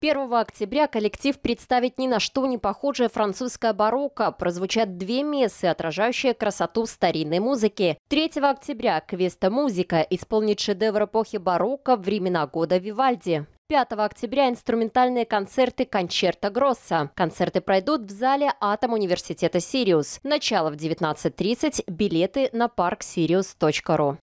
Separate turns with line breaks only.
1 октября коллектив представит ни на что не похожее французское барокко. Прозвучат две мессы, отражающие красоту старинной музыки. 3 октября «Квеста музыка» исполнит шедевр эпохи барокко времена года Вивальди. 5 октября инструментальные концерты «Концерта Гросса». Концерты пройдут в зале «Атом университета Сириус». Начало в 19.30. Билеты на парк parksirius.ru.